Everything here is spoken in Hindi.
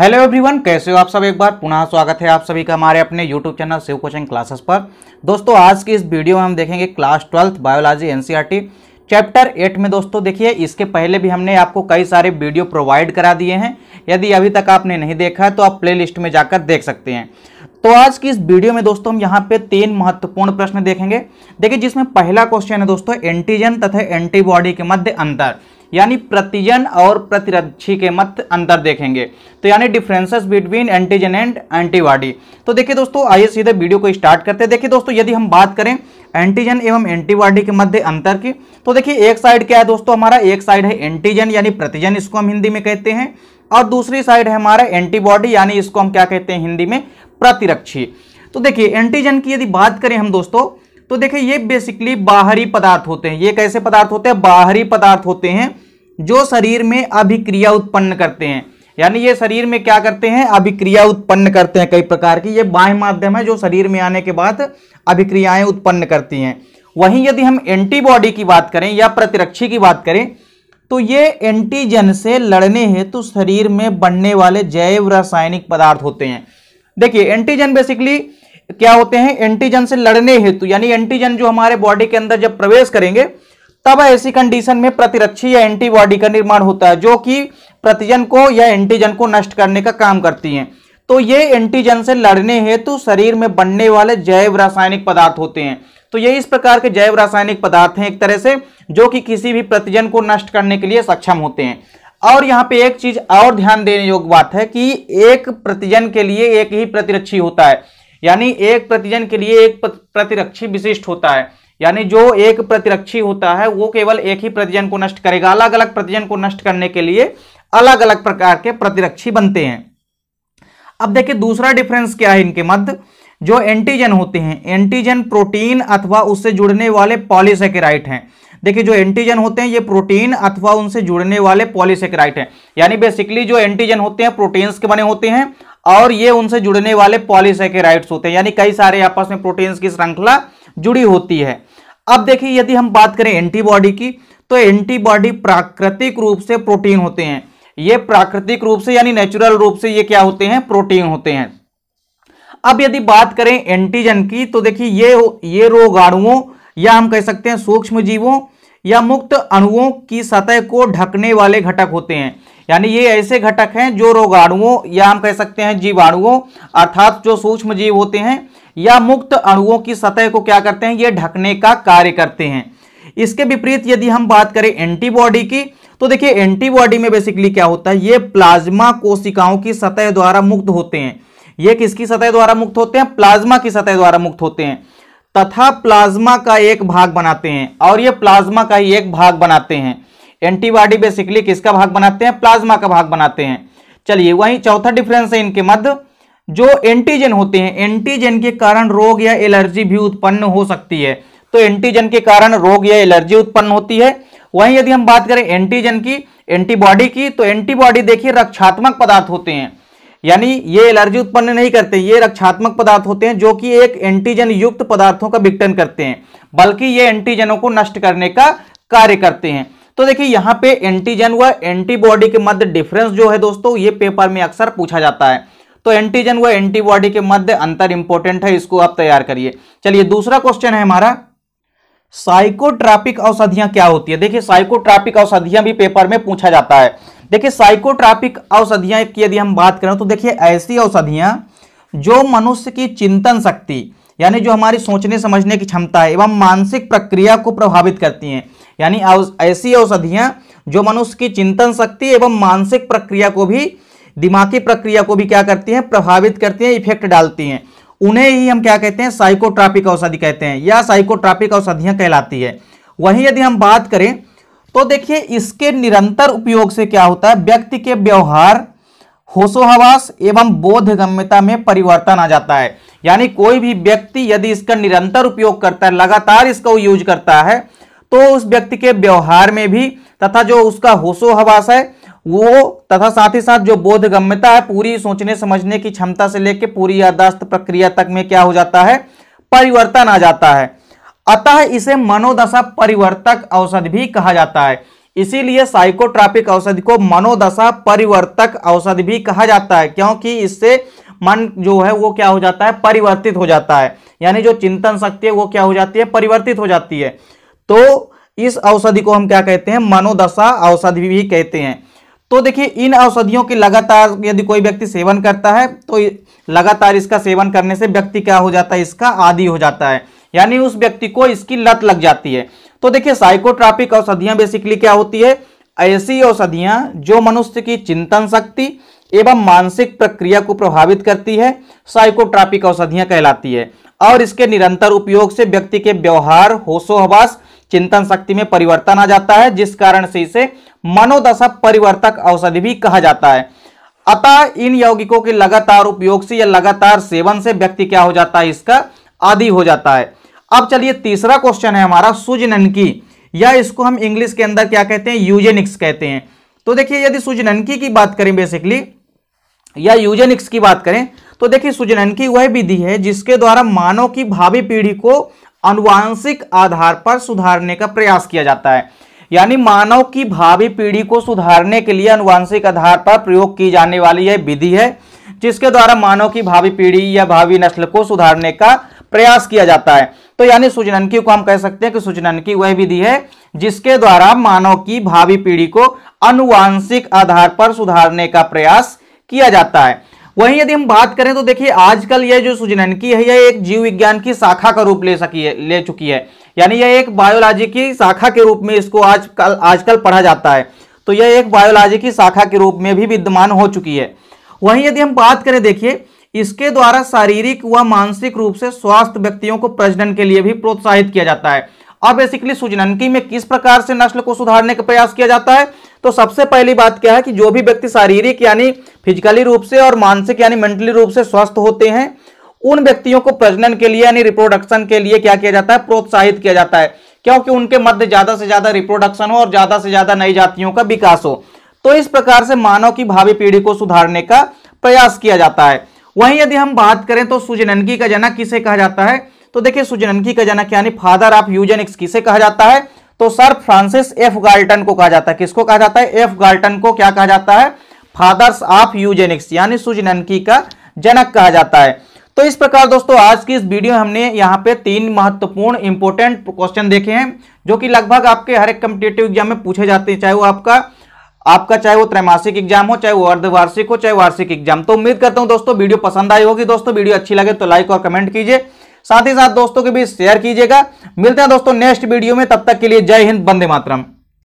हेलो एवरीवन कैसे हो आप सब एक बार पुनः स्वागत है आप सभी का हमारे अपने YouTube channel Shiv coaching classes पर दोस्तों आज की इस वीडियो में हम देखेंगे class twelfth biology NCERT chapter eight में दोस्तों देखिए इसके पहले भी हमने आपको कई सारे वीडियो प्रोवाइड करा दिए हैं यदि अभी तक आपने नहीं देखा है तो आप प्ले में जाकर देख सकते हैं तो आज की इस वीडियो में दोस्तों हम यहाँ पे तीन महत्वपूर्ण प्रश्न देखेंगे देखिए जिसमें पहला क्वेश्चन है दोस्तों एंटीजन तथा एंटीबॉडी के मध्य अंतर यानी प्रतिजन और प्रतिरक्षी के मत अंतर देखेंगे तो यानी differences between antigen and antibody तो देखिए दोस्तों आइए सीधे वीडियो को स्टार्ट करते हैं देखिए दोस्तों यदि हम बात करें एंटीजन एवं एंटीबॉडी के मध्य अंतर की तो देखिए एक साइड क्या है दोस्तों हमारा एक साइड है एंटीजन यानी प्रतिजन इसको हम हिंदी में कहते हैं और दूसरी साइड है हमारा एंटीबॉडी यानी इसको हम क्या कहते हैं हिंदी में प्रतिरक्षी तो देखिए एंटीजन की यदि बात करें हम दोस्तों तो देखिए ये बेसिकली बाहरी पदार्थ होते हैं ये कैसे पदार्थ होते हैं बाहरी पदार्थ होते हैं जो शरीर में अभिक्रिया उत्पन्न करते हैं यानी ये शरीर में क्या करते हैं अभिक्रिया उत्पन्न करते हैं कई प्रकार की ये बाह्य माध्यम है जो शरीर में आने के बाद अभिक्रियाएं उत्पन्न करती हैं वहीं यदि हम एंटीबॉडी की बात करें या प्रतिरक्षी की बात करें तो ये एंटीजन से लड़ने हेतु शरीर में बनने वाले जैव रासायनिक पदार्थ होते हैं देखिए एंटीजन बेसिकली क्या होते हैं एंटीजन से लड़ने हेतु यानी एंटीजन जो हमारे बॉडी के अंदर जब प्रवेश करेंगे तब ऐसी कंडीशन में प्रतिरक्षी या एंटीबॉडी का निर्माण होता है जो कि प्रतिजन को या एंटीजन को नष्ट करने का काम करती हैं तो ये एंटीजन से लड़ने हेतु शरीर में बनने वाले जैव रासायनिक पदार्थ होते हैं तो ये इस प्रकार के जैव रासायनिक पदार्थ हैं एक तरह से जो कि किसी भी प्रतिजन को नष्ट करने के लिए सक्षम होते हैं और यहाँ पे एक चीज और ध्यान देने योग्य बात है कि एक प्रतिजन के लिए एक ही प्रतिरक्षी होता है यानी एक प्रतिजन के लिए एक प्रतिरक्षी विशिष्ट होता है यानी जो एक प्रतिरक्षी होता है वो केवल एक ही प्रतिजन को नष्ट करेगा अलग अलग प्रतिजन को नष्ट करने के लिए अलग अलग प्रकार के प्रतिरक्षी बनते हैं अब देखिए दूसरा डिफरेंस क्या है इनके मध्य जो एंटीजन होते हैं एंटीजन प्रोटीन अथवा उससे जुड़ने वाले पॉलीसेकेराइट हैं देखिए जो एंटीजन होते हैं ये प्रोटीन अथवा उनसे जुड़ने वाले पॉलीसेकेराइट हैं यानी बेसिकली जो एंटीजन होते हैं प्रोटीन्स के बने होते हैं और ये उनसे जुड़ने वाले पॉलीसेकेराइड्स होते हैं यानी कई सारे आपस में प्रोटीन की श्रृंखला जुड़ी होती है अब देखिए यदि हम बात करें एंटीबॉडी की तो एंटीबॉडी प्राकृतिक रूप से प्रोटीन होते हैं ये प्राकृतिक रूप से यानी नेचुरल रूप से ये क्या होते हैं प्रोटीन होते हैं अब यदि बात करें एंटीजन की तो देखिए ये ये रोगाणुओं या हम कह सकते हैं सूक्ष्म जीवों या मुक्त अणुओं की सतह को ढकने वाले घटक होते हैं यानी ये ऐसे घटक हैं जो रोगाणुओं या हम कह सकते हैं जीवाणुओं अर्थात जो सूक्ष्म जीव होते हैं या मुक्त अणुओं की सतह को क्या करते हैं ये ढकने का कार्य करते हैं इसके विपरीत यदि हम बात करें एंटीबॉडी की तो देखिए एंटीबॉडी में बेसिकली क्या होता है ये प्लाज्मा कोशिकाओं की सतह द्वारा मुक्त होते हैं ये किसकी सतह द्वारा मुक्त होते हैं प्लाज्मा की सतह द्वारा मुक्त होते हैं तथा प्लाज्मा का एक भाग बनाते हैं और ये प्लाज्मा का ही एक भाग बनाते हैं एंटीबॉडी बेसिकली किसका भाग बनाते हैं प्लाज्मा का भाग बनाते हैं चलिए वही चौथा डिफरेंस है इनके मध्य जो एंटीजन होते हैं एंटीजन के कारण रोग या एलर्जी भी उत्पन्न हो सकती है तो एंटीजन के कारण रोग या एलर्जी उत्पन्न होती है वहीं यदि हम बात करें एंटीजन की एंटीबॉडी की तो एंटीबॉडी देखिए रक्षात्मक पदार्थ होते हैं यानी ये एलर्जी उत्पन्न नहीं करते ये रक्षात्मक पदार्थ होते हैं जो कि एक एंटीजन युक्त पदार्थों का विघटन करते हैं बल्कि ये एंटीजनों को नष्ट करने का कार्य करते हैं तो देखिए यहां पे एंटीजन व एंटीबॉडी के मध्य डिफरेंस जो है दोस्तों ये पेपर में अक्सर पूछा जाता है तो एंटीजन व एंटीबॉडी के मध्य अंतर इंपोर्टेंट है इसको आप तैयार करिए चलिए दूसरा क्वेश्चन है हमारा साइकोट्रापिक औषधियां क्या होती है देखिए साइकोट्रापिक औषधियां भी पेपर में पूछा जाता है देखिए साइकोट्रापिक औषधियां की यदि हम बात करें तो देखिए ऐसी औषधियां जो मनुष्य की चिंतन शक्ति यानी जो हमारी सोचने समझने की क्षमता है एवं मानसिक प्रक्रिया को प्रभावित करती हैं यानी ऐसी औषधियां जो मनुष्य की चिंतन शक्ति एवं मानसिक प्रक्रिया को भी दिमागी प्रक्रिया को भी क्या करती हैं प्रभावित करती हैं इफेक्ट डालती हैं उन्हें ही हम क्या कहते हैं साइकोट्रापिक औषधि कहते हैं या साइकोट्रापिक औषधियां कहलाती है वहीं यदि हम बात करें तो देखिए इसके निरंतर उपयोग से क्या होता है व्यक्ति के व्यवहार होशोहवास एवं बोधगम्यता में परिवर्तन आ जाता है यानी कोई भी व्यक्ति यदि इसका निरंतर उपयोग करता है लगातार इसका यूज करता है तो उस व्यक्ति के व्यवहार में भी तथा जो उसका होशोहवास है वो तथा साथ ही साथ जो बोध गम्यता है पूरी सोचने समझने की क्षमता से लेकर पूरी यादाश्त प्रक्रिया तक में क्या हो जाता है परिवर्तन आ जाता है अतः इसे मनोदशा परिवर्तक औषध भी कहा जाता है इसीलिए साइकोट्रॉपिक औषधि को मनोदशा परिवर्तक औषधि भी कहा जाता है क्योंकि इससे मन जो है वो क्या हो जाता है परिवर्तित हो जाता है यानी जो चिंतन शक्ति है वो क्या हो जाती है परिवर्तित हो जाती है तो इस औषधि को हम क्या कहते हैं मनोदशा औषधि भी कहते हैं तो देखिए इन औषधियों की लगातार यदि कोई व्यक्ति सेवन करता है तो लगातार इसका सेवन करने से व्यक्ति क्या हो जाता है इसका आदि हो जाता है यानी उस व्यक्ति को इसकी लत लग जाती है तो देखिए साइकोट्रापिक औषधियां बेसिकली क्या होती है ऐसी औषधियां जो मनुष्य की चिंतन शक्ति एवं मानसिक प्रक्रिया को प्रभावित करती है साइकोट्रापिक औषधियां कहलाती है और इसके निरंतर उपयोग से व्यक्ति के व्यवहार होशोहवास चिंतन शक्ति में परिवर्तन आ जाता है जिस कारण से इसे मनोदशा परिवर्तक औषधि भी कहा जाता है अतः इन यौगिकों के लगातार उपयोग से या लगातार सेवन से व्यक्ति क्या हो जाता है इसका आदि हो जाता है अब चलिए तीसरा क्वेश्चन है हमारा सुजननकी या इसको हम इंग्लिश के अंदर क्या कहते हैं यूजेनिक्स कहते हैं तो देखिए यदि सुजननकी की बात करें बेसिकली या यूजेनिक्स की बात करें तो देखिए सुजननकी वह विधि है जिसके द्वारा मानव की भावी पीढ़ी को अनुवांशिक आधार पर सुधारने का प्रयास किया जाता है यानी मानव की भावी पीढ़ी को सुधारने के लिए अनुवांशिक आधार पर प्रयोग की जाने वाली यह विधि है जिसके द्वारा मानव की भावी पीढ़ी या भावी नस्ल को सुधारने का प्रयास किया जाता है तो यानी की को हम कह सकते हैं कि की वह विधि है जिसके द्वारा मानव की भावी पीढ़ी को अनुवांशिक आधार पर सुधारने का प्रयास किया जाता है वही यदि हम बात करें तो देखिए आजकल यह जो सूजनन की है यह एक जीव विज्ञान की शाखा का रूप ले सकी है ले चुकी है यानी यह एक बायोलॉजी की शाखा के रूप में इसको आजकल आजकल पढ़ा जाता है तो यह एक बायोलॉजी की शाखा के रूप में भी विद्यमान हो चुकी है वहीं यदि हम बात करें देखिए इसके द्वारा शारीरिक व मानसिक रूप से स्वास्थ्य व्यक्तियों को प्रजनन के लिए भी प्रोत्साहित किया जाता है अब बेसिकली सुजननकी में किस प्रकार से नस्ल को सुधारने का प्रयास किया जाता है तो सबसे पहली बात क्या है कि जो भी व्यक्ति शारीरिक यानी फिजिकली रूप से और मानसिक यानी मेंटली रूप से स्वस्थ होते हैं उन व्यक्तियों को प्रजनन के लिए यानी रिप्रोडक्शन के लिए क्या किया जाता है प्रोत्साहित किया जाता है क्योंकि उनके मध्य ज्यादा से ज्यादा रिप्रोडक्शन हो और ज्यादा से ज्यादा नई जातियों का विकास हो तो इस प्रकार से मानव की भावी पीढ़ी को सुधारने का प्रयास किया जाता है वहीं यदि हम बात करें तो सुजननकी का जनक किसे कहा जाता है तो देखिए सुजननकी का जनक यानी फादर ऑफ यूजेनिक्स किसे कहा जाता है तो सर फ्रांसिस एफ गार्टन को कहा जाता है किसको कहा जाता है एफ गार्टन को क्या कहा जाता है फादर्स ऑफ यूजेनिक्स यानी सुजननकी का जनक कहा जाता है तो इस प्रकार दोस्तों आज की इस वीडियो में हमने यहाँ पे तीन महत्वपूर्ण इंपोर्टेंट क्वेश्चन देखे हैं जो कि लगभग आपके हर एक कम्पिटेटिव एग्जाम में पूछे जाते हैं चाहे वो आपका आपका चाहे वो त्रैमासिक एग्जाम हो चाहे वो अर्धवार्षिक हो चाहे वार्षिक एग्जाम तो उम्मीद करता हूं दोस्तों वीडियो पसंद आई होगी दोस्तों वीडियो अच्छी लगे तो लाइक और कमेंट कीजिए साथ ही साथ दोस्तों के बीच शेयर कीजिएगा मिलते हैं दोस्तों नेक्स्ट वीडियो में तब तक के लिए जय हिंद बंदे मातरम